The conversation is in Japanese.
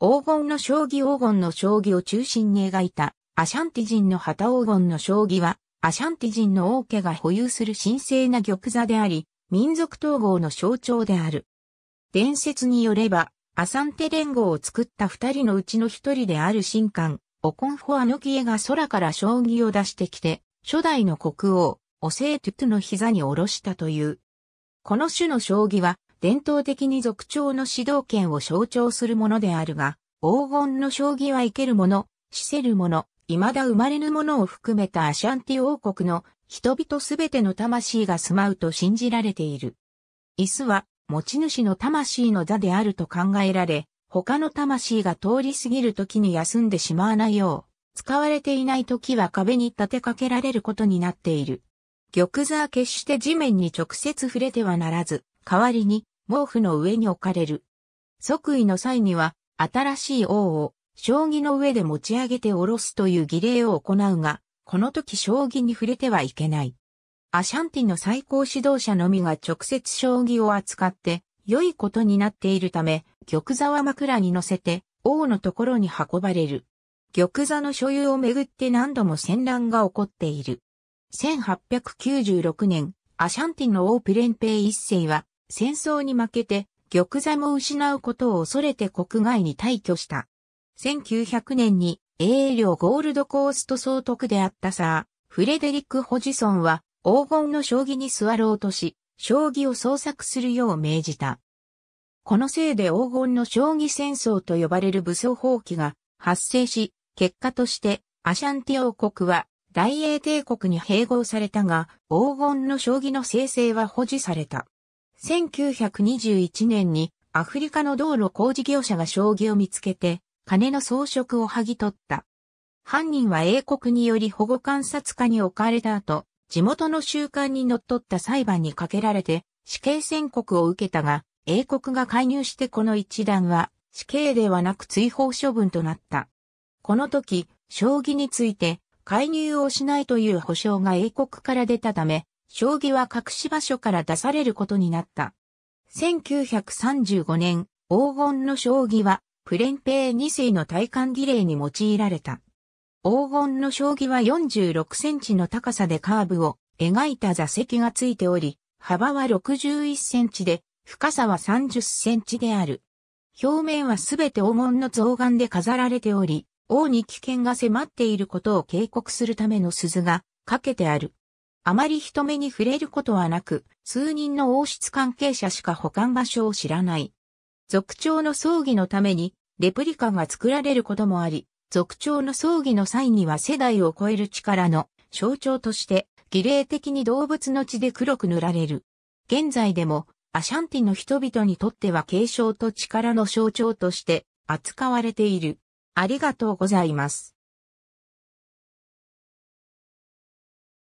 黄金の将棋黄金の将棋を中心に描いたアシャンティ人の旗黄金の将棋はアシャンティ人の王家が保有する神聖な玉座であり、民族統合の象徴である。伝説によれば、アサンテ連合を作った二人のうちの一人である神官、オコンフォアノキエが空から将棋を出してきて、初代の国王、オセートゥトゥの膝に下ろしたという。この種の将棋は、伝統的に族長の指導権を象徴するものであるが、黄金の将棋は生けるもの、死せるもの、未だ生まれぬものを含めたアシャンティ王国の人々すべての魂が住まうと信じられている。椅子は持ち主の魂の座であると考えられ、他の魂が通り過ぎる時に休んでしまわないよう、使われていない時は壁に立てかけられることになっている。玉座は決して地面に直接触れてはならず、代わりに毛布の上に置かれる。即位の際には、新しい王を、将棋の上で持ち上げて下ろすという儀礼を行うが、この時将棋に触れてはいけない。アシャンティの最高指導者のみが直接将棋を扱って、良いことになっているため、玉座は枕に乗せて、王のところに運ばれる。玉座の所有をめぐって何度も戦乱が起こっている。1896年、アシャンティの王プレンペイ一世は、戦争に負けて玉座も失うことを恐れて国外に退去した。1900年に英領ゴールドコースト総督であったサー、フレデリック・ホジソンは黄金の将棋に座ろうとし、将棋を創作するよう命じた。このせいで黄金の将棋戦争と呼ばれる武装放棄が発生し、結果としてアシャンティ王国は大英帝国に併合されたが、黄金の将棋の生成は保持された。1921年にアフリカの道路工事業者が将棋を見つけて、金の装飾を剥ぎ取った。犯人は英国により保護観察下に置かれた後、地元の習慣に則った裁判にかけられて死刑宣告を受けたが、英国が介入してこの一団は死刑ではなく追放処分となった。この時、将棋について介入をしないという保証が英国から出たため、将棋は隠し場所から出されることになった。1935年、黄金の将棋は、プレンペイ2世の体幹儀礼に用いられた。黄金の将棋は46センチの高さでカーブを描いた座席がついており、幅は61センチで、深さは30センチである。表面はすべて黄金の象眼で飾られており、王に危険が迫っていることを警告するための鈴がかけてある。あまり人目に触れることはなく、数人の王室関係者しか保管場所を知らない。族長の葬儀のために、レプリカが作られることもあり、族長の葬儀の際には世代を超える力の象徴として、儀礼的に動物の血で黒く塗られる。現在でも、アシャンティの人々にとっては継承と力の象徴として扱われている。ありがとうございます。